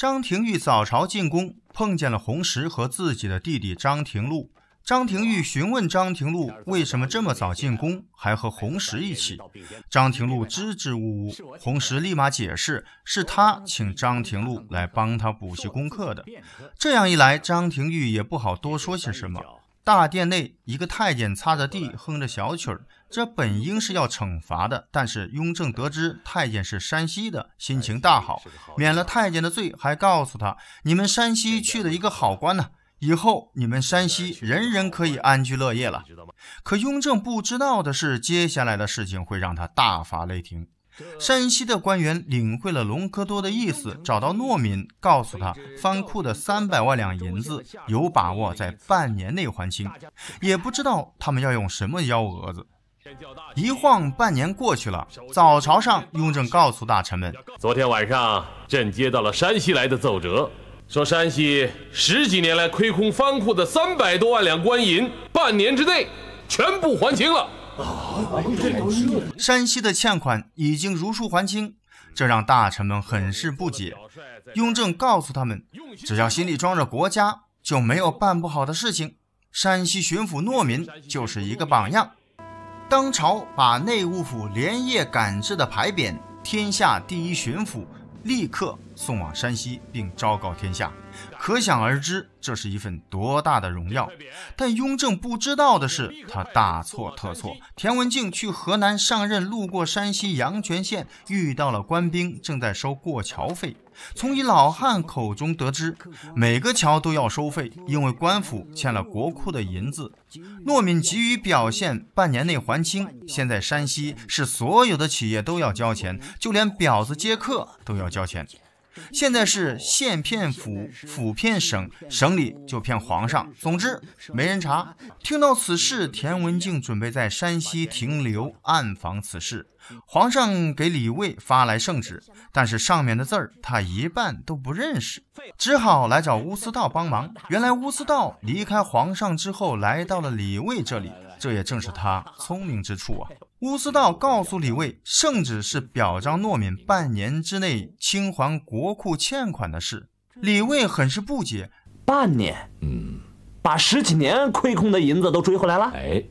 张廷玉早朝进宫，碰见了红石和自己的弟弟张廷禄。张廷玉询问张廷禄为什么这么早进宫，还和红石一起。张廷禄支支吾吾，红石立马解释，是他请张廷禄来帮他补习功课的。这样一来，张廷玉也不好多说些什么。大殿内，一个太监擦着地，哼着小曲儿。这本应是要惩罚的，但是雍正得知太监是山西的，心情大好，免了太监的罪，还告诉他：“你们山西去了一个好官呢，以后你们山西人人可以安居乐业了。”可雍正不知道的是，接下来的事情会让他大发雷霆。山西的官员领会了隆科多的意思，找到诺敏，告诉他方库的三百万两银子有把握在半年内还清，也不知道他们要用什么幺蛾子。一晃半年过去了，早朝上，雍正告诉大臣们，昨天晚上朕接到了山西来的奏折，说山西十几年来亏空方库的三百多万两官银，半年之内全部还清了。山西的欠款已经如数还清，这让大臣们很是不解。雍正告诉他们，只要心里装着国家，就没有办不好的事情。山西巡抚诺敏就是一个榜样。当朝把内务府连夜赶制的牌匾“天下第一巡抚”立刻。送往山西，并昭告天下，可想而知，这是一份多大的荣耀。但雍正不知道的是，他大错特错。田文镜去河南上任，路过山西阳泉县，遇到了官兵正在收过桥费。从一老汉口中得知，每个桥都要收费，因为官府欠了国库的银子。糯敏急于表现，半年内还清。现在山西是所有的企业都要交钱，就连婊子接客都要交钱。现在是县骗府，府骗省，省里就骗皇上。总之没人查。听到此事，田文静准备在山西停留，暗访此事。皇上给李卫发来圣旨，但是上面的字儿他一半都不认识，只好来找乌斯道帮忙。原来乌斯道离开皇上之后，来到了李卫这里，这也正是他聪明之处啊。乌斯道告诉李卫，圣旨是表彰糯米半年之内清还国库欠款的事。李卫很是不解，半年，嗯，把十几年亏空的银子都追回来了？哎，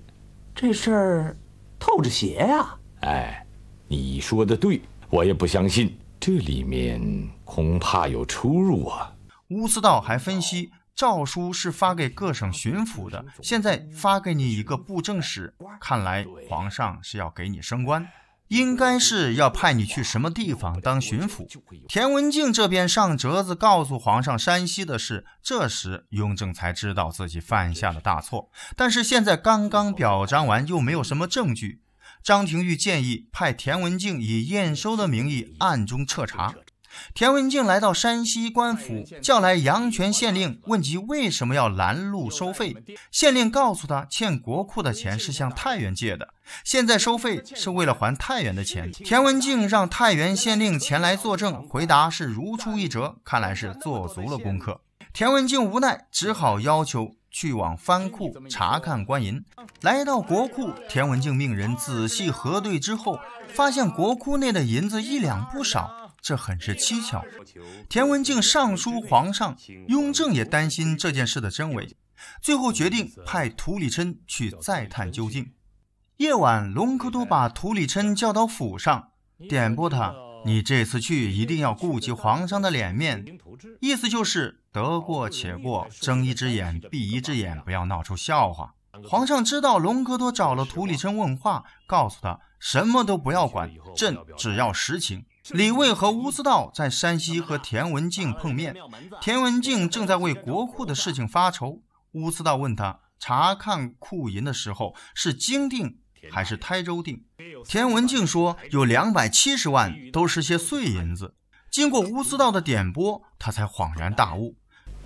这事儿透着邪呀！哎，你说的对，我也不相信，这里面恐怕有出入啊。乌斯道还分析。诏书是发给各省巡抚的，现在发给你一个布政使，看来皇上是要给你升官，应该是要派你去什么地方当巡抚。田文静这边上折子告诉皇上山西的事，这时雍正才知道自己犯下了大错，但是现在刚刚表彰完，又没有什么证据。张廷玉建议派田文静以验收的名义暗中彻查。田文静来到山西官府，叫来阳泉县令，问及为什么要拦路收费。县令告诉他，欠国库的钱是向太原借的，现在收费是为了还太原的钱。田文静让太原县令前来作证，回答是如出一辙，看来是做足了功课。田文静无奈，只好要求去往藩库查看官银。来到国库，田文静命人仔细核对之后，发现国库内的银子一两不少。这很是蹊跷。田文静上书皇上，雍正也担心这件事的真伪，最后决定派图里琛去再探究竟。夜晚，隆科多把图里琛叫到府上，点拨他：“你这次去一定要顾及皇上的脸面，意思就是得过且过，睁一只眼闭一只眼，不要闹出笑话。”皇上知道隆科多找了图里琛问话，告诉他：“什么都不要管，朕只要实情。”李卫和乌斯道在山西和田文静碰面，田文静正在为国库的事情发愁。乌斯道问他查看库银的时候是金锭还是台州锭。田文静说有两百七十万都是些碎银子。经过乌斯道的点拨，他才恍然大悟。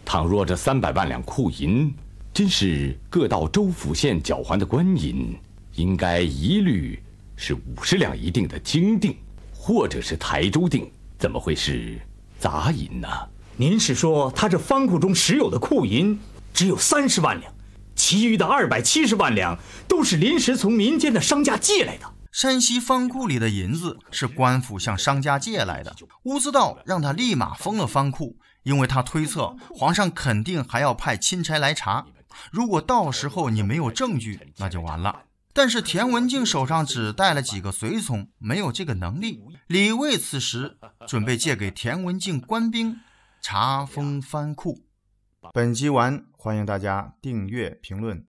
倘若这三百万两库银真是各道州府县缴还的官银，应该一律是五十两一锭的金锭。或者是台州锭，怎么会是杂银呢？您是说他这方库中实有的库银只有三十万两，其余的二百七十万两都是临时从民间的商家借来的。山西方库里的银子是官府向商家借来的。乌思道让他立马封了方库，因为他推测皇上肯定还要派钦差来查，如果到时候你没有证据，那就完了。但是田文静手上只带了几个随从，没有这个能力。李卫此时准备借给田文静官兵，查封藩库。本集完，欢迎大家订阅、评论。